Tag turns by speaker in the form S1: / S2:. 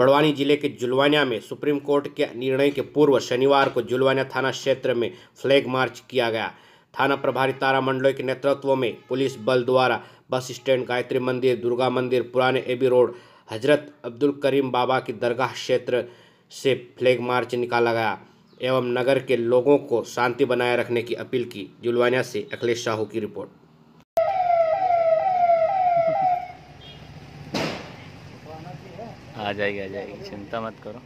S1: बड़वानी जिले के जुलवानिया में सुप्रीम कोर्ट के निर्णय के पूर्व शनिवार को जुलवानिया थाना क्षेत्र में फ्लैग मार्च किया गया थाना प्रभारी तारा मंडलोई के नेतृत्व में पुलिस बल द्वारा बस स्टैंड गायत्री मंदिर दुर्गा मंदिर पुराने एबी रोड हजरत अब्दुल करीम बाबा की दरगाह क्षेत्र से फ्लैग मार्च निकाला गया एवं नगर के लोगों को शांति बनाए रखने की अपील की जुलवानिया से अखिलेश साहू की रिपोर्ट आ जाएगी आ
S2: जाएगी चिंता मत करो